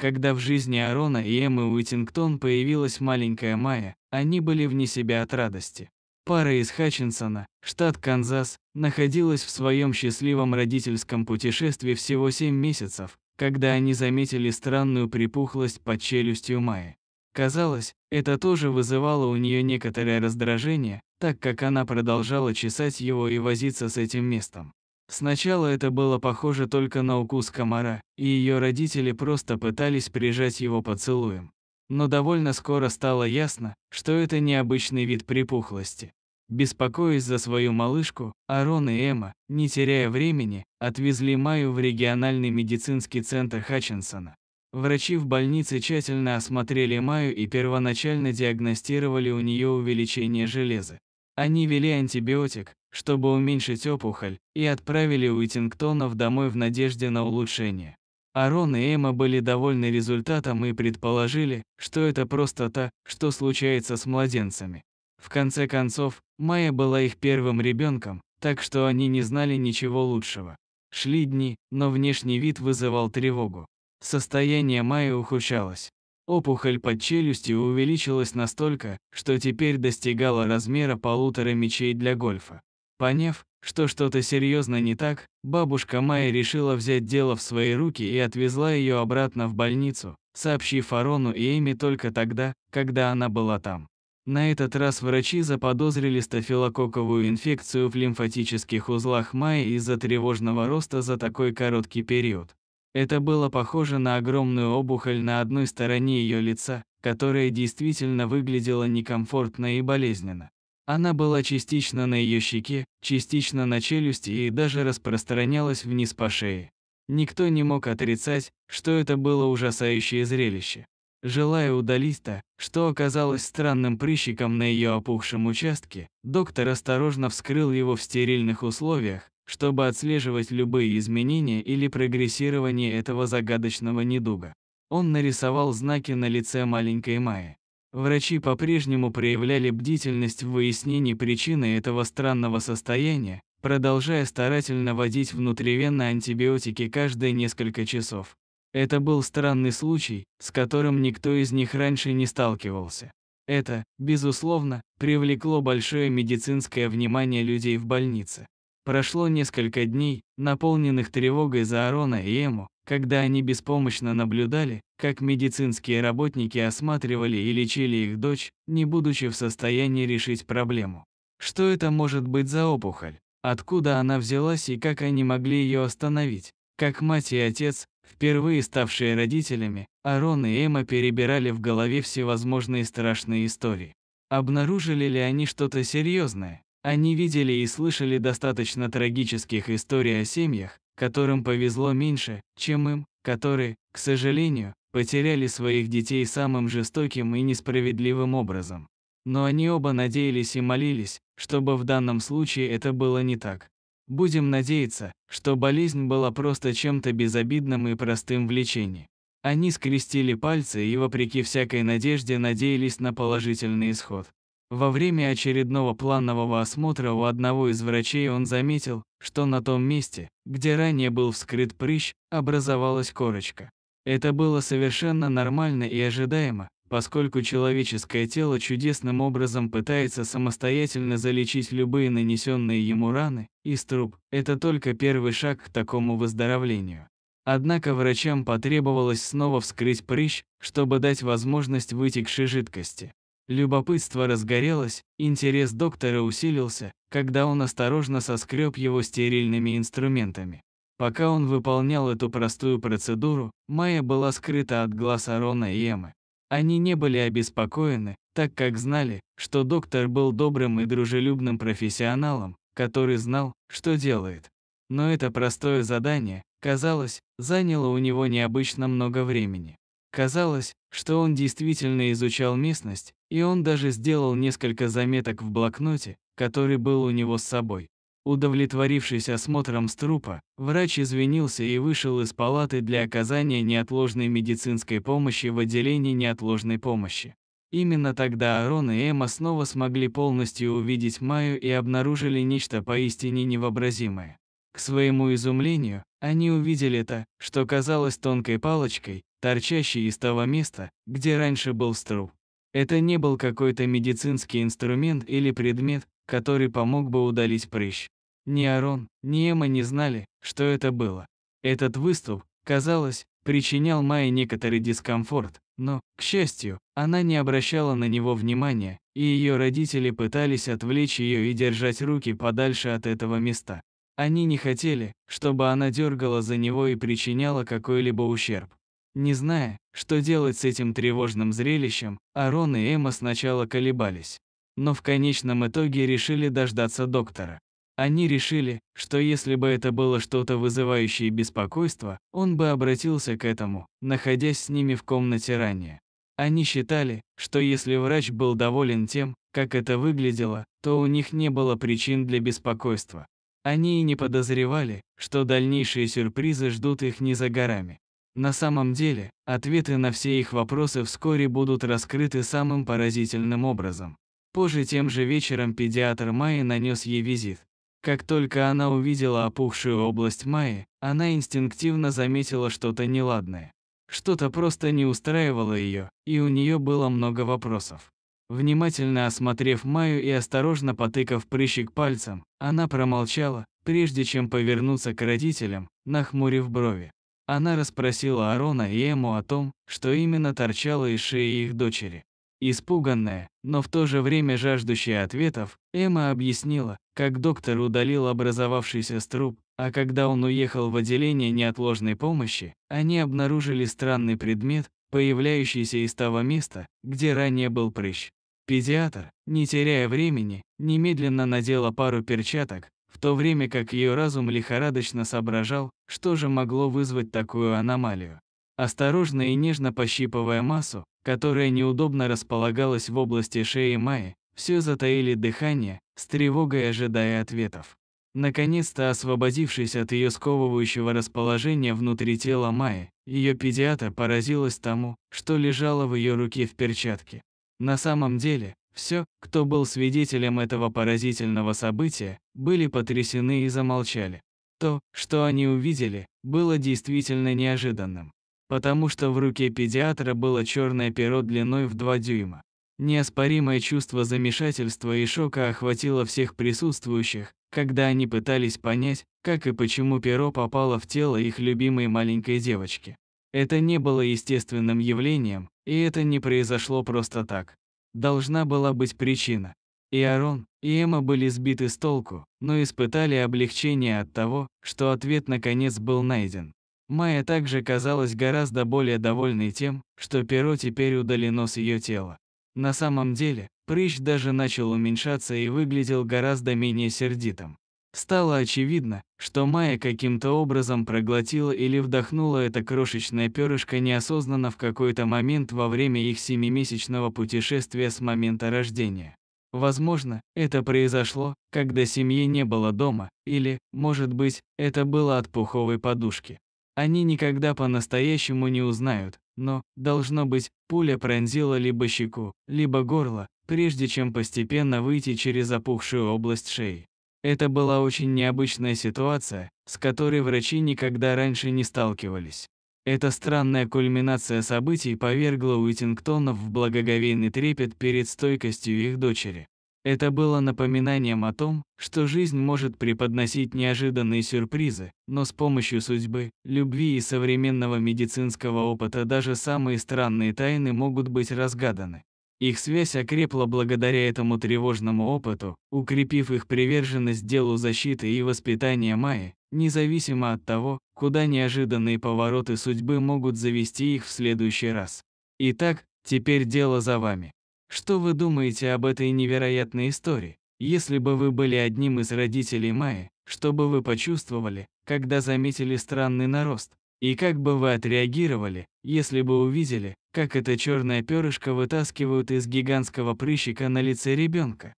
Когда в жизни Арона и Эммы Уитингтон появилась маленькая Майя, они были вне себя от радости. Пара из Хатчинсона, штат Канзас, находилась в своем счастливом родительском путешествии всего 7 месяцев, когда они заметили странную припухлость под челюстью Майи. Казалось, это тоже вызывало у нее некоторое раздражение, так как она продолжала чесать его и возиться с этим местом. Сначала это было похоже только на укус комара, и ее родители просто пытались прижать его поцелуем. Но довольно скоро стало ясно, что это необычный вид припухлости. Беспокоясь за свою малышку, Арон и Эмма, не теряя времени, отвезли Майю в региональный медицинский центр Хатчинсона. Врачи в больнице тщательно осмотрели Майю и первоначально диагностировали у нее увеличение железа. Они вели антибиотик, чтобы уменьшить опухоль, и отправили Уитингтонов домой в надежде на улучшение. Арон и Эмма были довольны результатом и предположили, что это просто то, что случается с младенцами. В конце концов, Майя была их первым ребенком, так что они не знали ничего лучшего. Шли дни, но внешний вид вызывал тревогу. Состояние Майи ухудшалось. Опухоль под челюстью увеличилась настолько, что теперь достигала размера полутора мечей для гольфа. Поняв, что что-то серьезно не так, бабушка Майя решила взять дело в свои руки и отвезла ее обратно в больницу, сообщив Арону и Эми только тогда, когда она была там. На этот раз врачи заподозрили стафилококковую инфекцию в лимфатических узлах Майи из-за тревожного роста за такой короткий период. Это было похоже на огромную обухоль на одной стороне ее лица, которая действительно выглядела некомфортно и болезненно. Она была частично на ее щеке, частично на челюсти и даже распространялась вниз по шее. Никто не мог отрицать, что это было ужасающее зрелище. Желая удалить то, что оказалось странным прыщиком на ее опухшем участке, доктор осторожно вскрыл его в стерильных условиях, чтобы отслеживать любые изменения или прогрессирование этого загадочного недуга. Он нарисовал знаки на лице маленькой Майи. Врачи по-прежнему проявляли бдительность в выяснении причины этого странного состояния, продолжая старательно вводить внутривенно антибиотики каждые несколько часов. Это был странный случай, с которым никто из них раньше не сталкивался. Это, безусловно, привлекло большое медицинское внимание людей в больнице. Прошло несколько дней, наполненных тревогой за Арона и Эму, когда они беспомощно наблюдали, как медицинские работники осматривали и лечили их дочь, не будучи в состоянии решить проблему. Что это может быть за опухоль? Откуда она взялась и как они могли ее остановить? Как мать и отец, впервые ставшие родителями, Арон и Эмма перебирали в голове всевозможные страшные истории. Обнаружили ли они что-то серьезное? Они видели и слышали достаточно трагических историй о семьях, которым повезло меньше, чем им, которые, к сожалению, потеряли своих детей самым жестоким и несправедливым образом. Но они оба надеялись и молились, чтобы в данном случае это было не так. Будем надеяться, что болезнь была просто чем-то безобидным и простым в лечении. Они скрестили пальцы и, вопреки всякой надежде, надеялись на положительный исход. Во время очередного планового осмотра у одного из врачей он заметил, что на том месте, где ранее был вскрыт прыщ, образовалась корочка. Это было совершенно нормально и ожидаемо, поскольку человеческое тело чудесным образом пытается самостоятельно залечить любые нанесенные ему раны, и струп. это только первый шаг к такому выздоровлению. Однако врачам потребовалось снова вскрыть прыщ, чтобы дать возможность вытекшей жидкости. Любопытство разгорелось, интерес доктора усилился, когда он осторожно соскреб его стерильными инструментами. Пока он выполнял эту простую процедуру, Майя была скрыта от глаз Арона и Эмы. Они не были обеспокоены, так как знали, что доктор был добрым и дружелюбным профессионалом, который знал, что делает. Но это простое задание, казалось, заняло у него необычно много времени. Казалось, что он действительно изучал местность, и он даже сделал несколько заметок в блокноте, который был у него с собой. Удовлетворившись осмотром с трупа, врач извинился и вышел из палаты для оказания неотложной медицинской помощи в отделении неотложной помощи. Именно тогда Арон и Эмма снова смогли полностью увидеть Майю и обнаружили нечто поистине невообразимое. К своему изумлению, они увидели то, что казалось тонкой палочкой, торчащий из того места, где раньше был струб. Это не был какой-то медицинский инструмент или предмет, который помог бы удалить прыщ. Ни Арон, ни Эма не знали, что это было. Этот выступ, казалось, причинял Майе некоторый дискомфорт, но, к счастью, она не обращала на него внимания, и ее родители пытались отвлечь ее и держать руки подальше от этого места. Они не хотели, чтобы она дергала за него и причиняла какой-либо ущерб. Не зная, что делать с этим тревожным зрелищем, Арон и Эмма сначала колебались. Но в конечном итоге решили дождаться доктора. Они решили, что если бы это было что-то вызывающее беспокойство, он бы обратился к этому, находясь с ними в комнате ранее. Они считали, что если врач был доволен тем, как это выглядело, то у них не было причин для беспокойства. Они и не подозревали, что дальнейшие сюрпризы ждут их не за горами. На самом деле, ответы на все их вопросы вскоре будут раскрыты самым поразительным образом. Позже тем же вечером педиатр Майи нанес ей визит. Как только она увидела опухшую область Майи, она инстинктивно заметила что-то неладное. Что-то просто не устраивало ее, и у нее было много вопросов. Внимательно осмотрев Майю и осторожно потыкав прыщик пальцем, она промолчала, прежде чем повернуться к родителям, нахмурив брови. Она расспросила Арона и Эму о том, что именно торчало из шеи их дочери. Испуганная, но в то же время жаждущая ответов, Эма объяснила, как доктор удалил образовавшийся струб, а когда он уехал в отделение неотложной помощи, они обнаружили странный предмет, появляющийся из того места, где ранее был прыщ. Педиатр, не теряя времени, немедленно надела пару перчаток, в то время как ее разум лихорадочно соображал, что же могло вызвать такую аномалию. Осторожно и нежно пощипывая массу, которая неудобно располагалась в области шеи Майи, все затаили дыхание, с тревогой ожидая ответов. Наконец-то освободившись от ее сковывающего расположения внутри тела Майи, ее педиатр поразилась тому, что лежало в ее руке в перчатке. На самом деле, все, кто был свидетелем этого поразительного события, были потрясены и замолчали. То, что они увидели, было действительно неожиданным, потому что в руке педиатра было черное перо длиной в 2 дюйма. Неоспоримое чувство замешательства и шока охватило всех присутствующих, когда они пытались понять, как и почему перо попало в тело их любимой маленькой девочки. Это не было естественным явлением, и это не произошло просто так должна была быть причина. И Арон, и Эмма были сбиты с толку, но испытали облегчение от того, что ответ наконец был найден. Майя также казалась гораздо более довольной тем, что перо теперь удалено с ее тела. На самом деле, прыщ даже начал уменьшаться и выглядел гораздо менее сердитым. Стало очевидно, что Майя каким-то образом проглотила или вдохнула это крошечное перышко неосознанно в какой-то момент во время их семимесячного путешествия с момента рождения. Возможно, это произошло, когда семьи не было дома, или, может быть, это было от пуховой подушки. Они никогда по-настоящему не узнают, но, должно быть, пуля пронзила либо щеку, либо горло, прежде чем постепенно выйти через опухшую область шеи. Это была очень необычная ситуация, с которой врачи никогда раньше не сталкивались. Эта странная кульминация событий повергла Уитингтонов в благоговейный трепет перед стойкостью их дочери. Это было напоминанием о том, что жизнь может преподносить неожиданные сюрпризы, но с помощью судьбы, любви и современного медицинского опыта даже самые странные тайны могут быть разгаданы. Их связь окрепла благодаря этому тревожному опыту, укрепив их приверженность делу защиты и воспитания Майи, независимо от того, куда неожиданные повороты судьбы могут завести их в следующий раз. Итак, теперь дело за вами. Что вы думаете об этой невероятной истории? Если бы вы были одним из родителей Майи, что бы вы почувствовали, когда заметили странный нарост? И как бы вы отреагировали, если бы увидели, как это черное перышко вытаскивают из гигантского прыщика на лице ребенка.